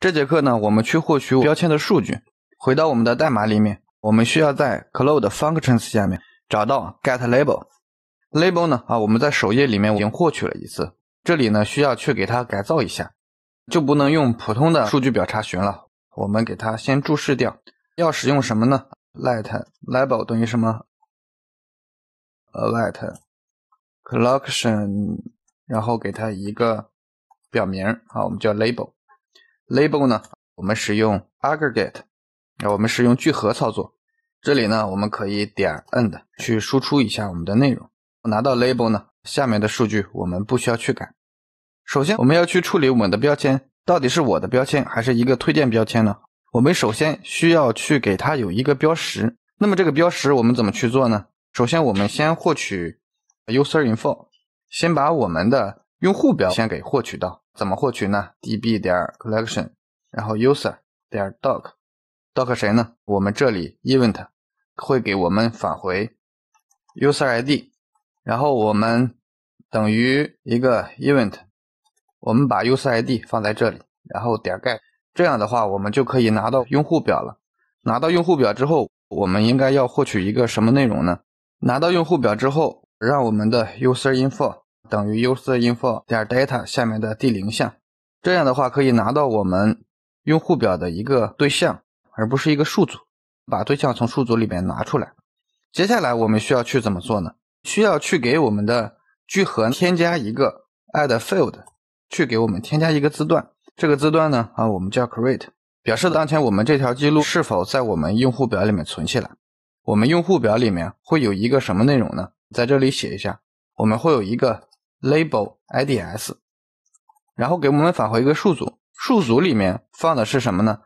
这节课呢，我们去获取标签的数据。回到我们的代码里面，我们需要在 Cloud Functions 下面找到 get label。label 呢？啊，我们在首页里面已经获取了一次，这里呢需要去给它改造一下，就不能用普通的数据表查询了。我们给它先注释掉。要使用什么呢 l e t label 等于什么？a l e t collection，然后给它一个表名啊，我们叫 label。Label 呢？我们使用 Aggregate，那我们使用聚合操作。这里呢，我们可以点 End 去输出一下我们的内容。拿到 Label 呢，下面的数据我们不需要去改。首先，我们要去处理我们的标签，到底是我的标签还是一个推荐标签呢？我们首先需要去给它有一个标识。那么这个标识我们怎么去做呢？首先，我们先获取 User Info，先把我们的。用户表先给获取到，怎么获取呢？db. 点 collection，然后 user. 点 doc，doc 谁呢？我们这里 event 会给我们返回 user ID，然后我们等于一个 event，我们把 user ID 放在这里，然后点 get，这样的话我们就可以拿到用户表了。拿到用户表之后，我们应该要获取一个什么内容呢？拿到用户表之后，让我们的 user info。等于 user info 点 data 下面的第零项，这样的话可以拿到我们用户表的一个对象，而不是一个数组。把对象从数组里面拿出来。接下来我们需要去怎么做呢？需要去给我们的聚合添加一个 add field，去给我们添加一个字段。这个字段呢，啊，我们叫 create，表示当前我们这条记录是否在我们用户表里面存起来。我们用户表里面会有一个什么内容呢？在这里写一下，我们会有一个。label ids，然后给我们返回一个数组，数组里面放的是什么呢？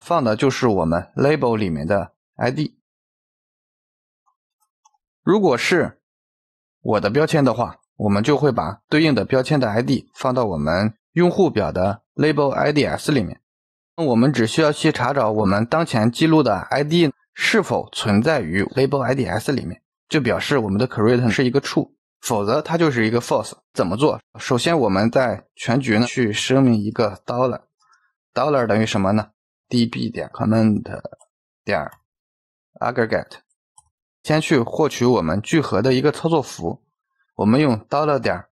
放的就是我们 label 里面的 id。如果是我的标签的话，我们就会把对应的标签的 id 放到我们用户表的 label ids 里面。那我们只需要去查找我们当前记录的 id 是否存在于 label ids 里面，就表示我们的 create 是一个 true。否则它就是一个 false。怎么做？首先我们在全局呢去声明一个 dollar，dollar 等于什么呢？db 点 comment 点 aggregate，先去获取我们聚合的一个操作符。我们用 dollar 点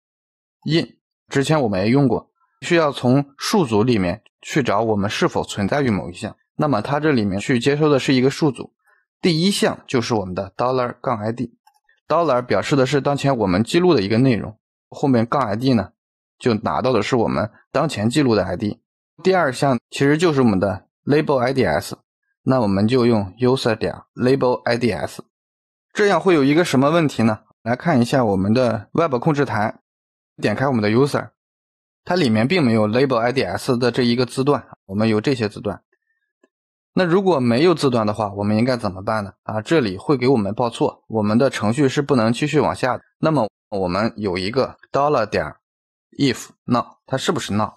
in，之前我们也用过，需要从数组里面去找我们是否存在于某一项。那么它这里面去接收的是一个数组，第一项就是我们的 dollar 杠 id。dollar 表示的是当前我们记录的一个内容，后面杠 ID 呢，就拿到的是我们当前记录的 ID。第二项其实就是我们的 label IDs，那我们就用 user 点 label IDs，这样会有一个什么问题呢？来看一下我们的 Web 控制台，点开我们的 user，它里面并没有 label IDs 的这一个字段，我们有这些字段。那如果没有字段的话，我们应该怎么办呢？啊，这里会给我们报错，我们的程序是不能继续往下的。那么我们有一个 dollar 点 if n o w 它是不是 n o w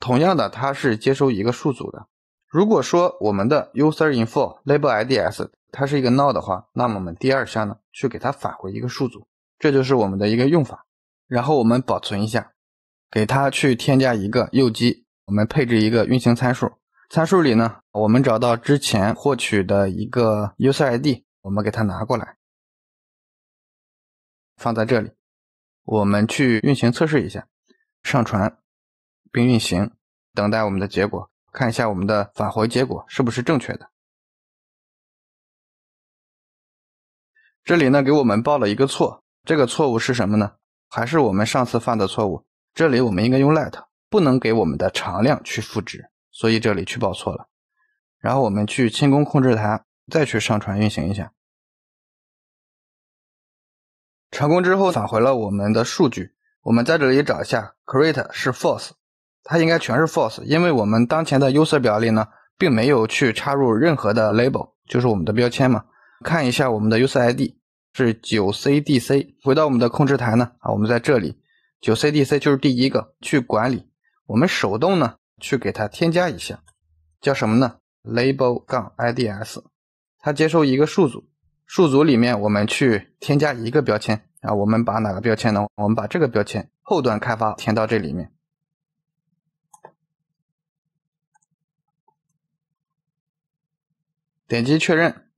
同样的，它是接收一个数组的。如果说我们的 user info label ids 它是一个 n o w 的话，那么我们第二项呢，去给它返回一个数组，这就是我们的一个用法。然后我们保存一下，给它去添加一个右击，我们配置一个运行参数，参数里呢。我们找到之前获取的一个 UserID，我们给它拿过来，放在这里。我们去运行测试一下，上传并运行，等待我们的结果，看一下我们的返回结果是不是正确的。这里呢给我们报了一个错，这个错误是什么呢？还是我们上次犯的错误。这里我们应该用 let，不能给我们的常量去赋值，所以这里去报错了。然后我们去清空控制台，再去上传运行一下。成功之后返回了我们的数据，我们在这里找一下，create 是 false，它应该全是 false，因为我们当前的 user 表里呢，并没有去插入任何的 label，就是我们的标签嘛。看一下我们的 user ID 是 9CDC，回到我们的控制台呢，啊，我们在这里 9CDC 就是第一个，去管理，我们手动呢去给它添加一下，叫什么呢？label 杠 ids，它接收一个数组，数组里面我们去添加一个标签啊，我们把哪个标签呢？我们把这个标签后端开发填到这里面，点击确认，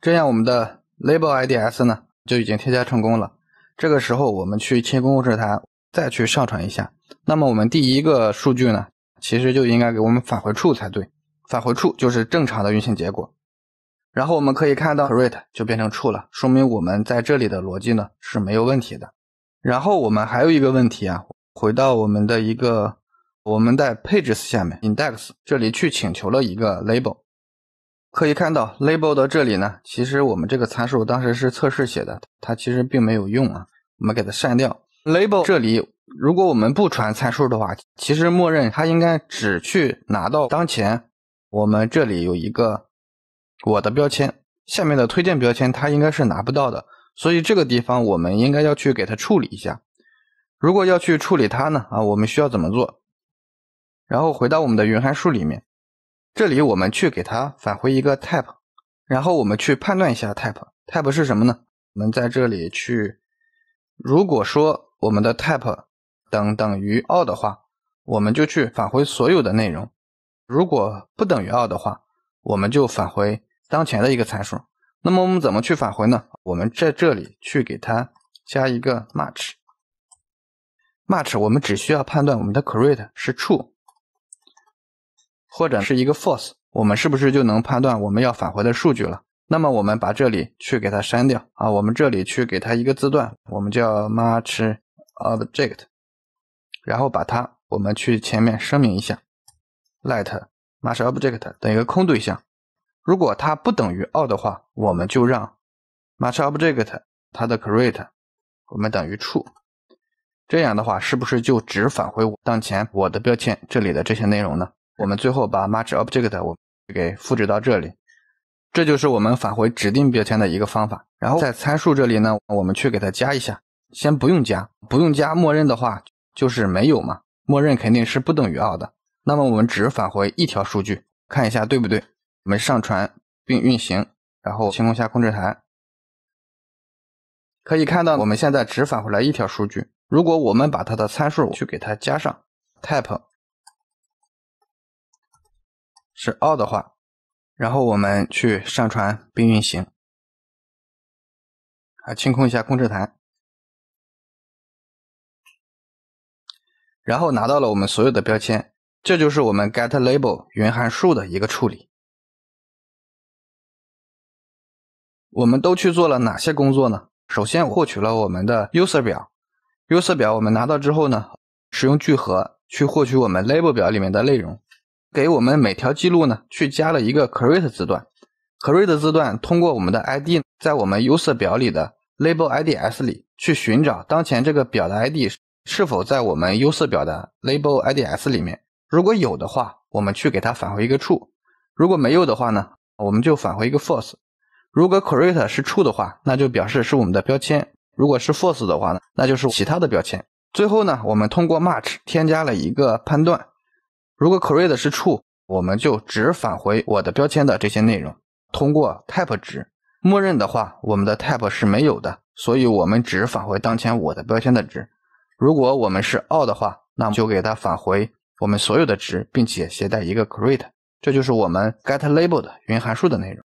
这样我们的 label ids 呢就已经添加成功了。这个时候我们去清公共制台再去上传一下，那么我们第一个数据呢？其实就应该给我们返回处才对，返回处就是正常的运行结果。然后我们可以看到 rate 就变成处了，说明我们在这里的逻辑呢是没有问题的。然后我们还有一个问题啊，回到我们的一个我们在 pages 下面 index 这里去请求了一个 label，可以看到 label 的这里呢，其实我们这个参数当时是测试写的，它其实并没有用啊，我们给它删掉 label 这里。如果我们不传参数的话，其实默认它应该只去拿到当前我们这里有一个我的标签下面的推荐标签，它应该是拿不到的。所以这个地方我们应该要去给它处理一下。如果要去处理它呢？啊，我们需要怎么做？然后回到我们的云函数里面，这里我们去给它返回一个 type，然后我们去判断一下 type，type 是什么呢？我们在这里去，如果说我们的 type 等等于二的话，我们就去返回所有的内容；如果不等于二的话，我们就返回当前的一个参数。那么我们怎么去返回呢？我们在这里去给它加一个 match，match 我们只需要判断我们的 create 是 true 或者是一个 false，我们是不是就能判断我们要返回的数据了？那么我们把这里去给它删掉啊，我们这里去给它一个字段，我们叫 match object。然后把它，我们去前面声明一下，light match object 等一个空对象。如果它不等于 all 的话，我们就让 match object 它的 create 我们等于 true。这样的话，是不是就只返回我当前我的标签这里的这些内容呢？我们最后把 match object 我给复制到这里，这就是我们返回指定标签的一个方法。然后在参数这里呢，我们去给它加一下，先不用加，不用加，默认的话。就是没有嘛，默认肯定是不等于 a 的。那么我们只返回一条数据，看一下对不对？我们上传并运行，然后清空下控制台，可以看到我们现在只返回来一条数据。如果我们把它的参数去给它加上 type 是 all 的话，然后我们去上传并运行，啊，清空一下控制台。然后拿到了我们所有的标签，这就是我们 get label 云函数的一个处理。我们都去做了哪些工作呢？首先获取了我们的 user 表，user 表我们拿到之后呢，使用聚合去获取我们 label 表里面的内容，给我们每条记录呢去加了一个 create 字段。create 字段通过我们的 ID，在我们 user 表里的 label IDs 里去寻找当前这个表的 ID。是否在我们 U4 表的 label IDs 里面？如果有的话，我们去给它返回一个 true；如果没有的话呢，我们就返回一个 false。如果 create 是 true 的话，那就表示是我们的标签；如果是 false 的话呢，那就是其他的标签。最后呢，我们通过 match 添加了一个判断：如果 create 是 true，我们就只返回我的标签的这些内容。通过 type 值，默认的话，我们的 type 是没有的，所以我们只返回当前我的标签的值。如果我们是 all 的话，那么就给它返回我们所有的值，并且携带一个 create。这就是我们 get labeled 云函数的内容。